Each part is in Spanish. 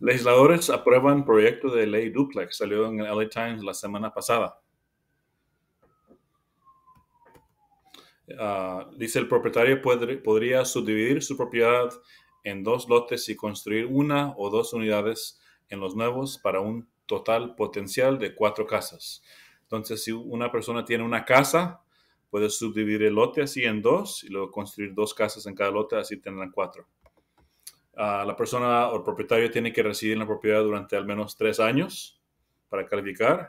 Legisladores aprueban proyecto de ley duplex. Salió en el LA Times la semana pasada. Ah, dice el propietario podría subdividir su propiedad en dos lotes y construir una o dos unidades en los nuevos para un total potencial de cuatro casas. Entonces, si una persona tiene una casa, puede subdividir el lote así en dos y luego construir dos casas en cada lote, así tendrán cuatro la persona o el propietario tiene que residir en la propiedad durante al menos tres años para calificar.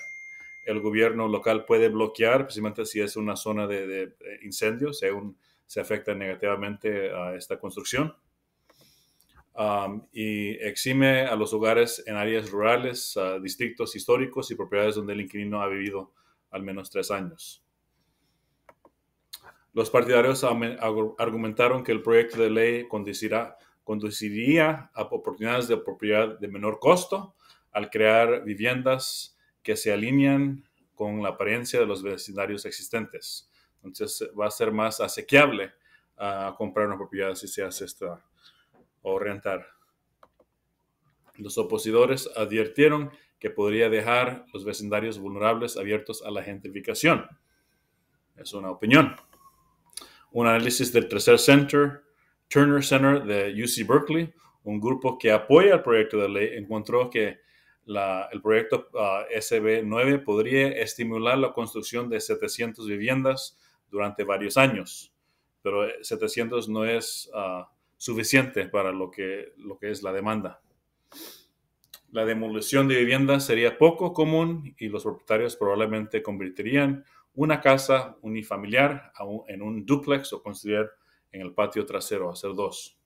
El gobierno local puede bloquear, precisamente si es una zona de, incendio, si se afecta negativamente a esta construcción. y exime a los hogares en áreas rurales, distritos históricos y propiedades donde el inquilino ha vivido al menos tres años. Los partidarios argumentaron que el proyecto de ley conducirá conduciría a oportunidades de propiedad de menor costo al crear viviendas que se alinean con la apariencia de los vecindarios existentes. Entonces va a ser más asequiable a ah, comprar una propiedad si se hace esta o rentar. Los opositores advirtieron que podría dejar los vecindarios vulnerables abiertos a la gentrificación. Es una opinión. Un análisis del Tercer Center Turner Center de UC Berkeley, un grupo que apoya el proyecto de ley, encontró que el proyecto ah, SB9 podría estimular la construcción de 700 viviendas durante varios años, pero 700 eh, no es ah, suficiente para lo que, lo que es la demanda. La demolición de viviendas sería poco común y los propietarios probablemente convertirían una casa unifamiliar en un duplex o considerar en el patio trasero, hacer dos.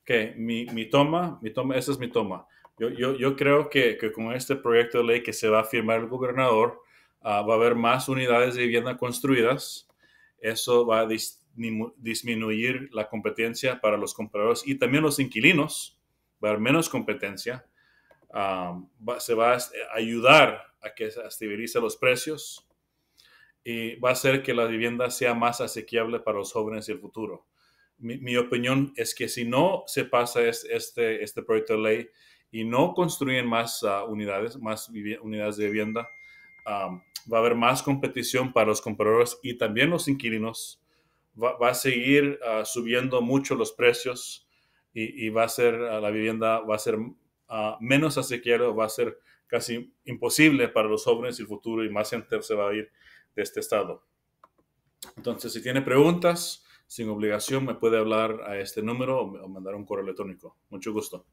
Ok, mi, mi toma, mi toma, esa es mi toma. Yo, yo, yo creo que, que, con este proyecto de ley que se va a firmar el gobernador, ah, va a haber más unidades de vivienda construidas. Eso va a disminuir la competencia para los compradores y también los inquilinos. Va a haber menos competencia. Ah, se va a ayudar a que se estabilice los precios y eh, va a hacer que la vivienda sea más asequible para los jóvenes y el futuro. Mi, opinión es que si no se pasa este, este proyecto de ley y no construyen más ah, unidades, más unidades de vivienda, va a haber más competición para los compradores y también los inquilinos. Va, a seguir ah, subiendo mucho los precios y, va a ser ah, la vivienda va a ser menos asequible, va a ser casi imposible para los jóvenes y el futuro y más gente se va a ir de este estado. Entonces, si tiene preguntas, sin obligación, me puede hablar a este número o mandar un correo electrónico. Mucho gusto.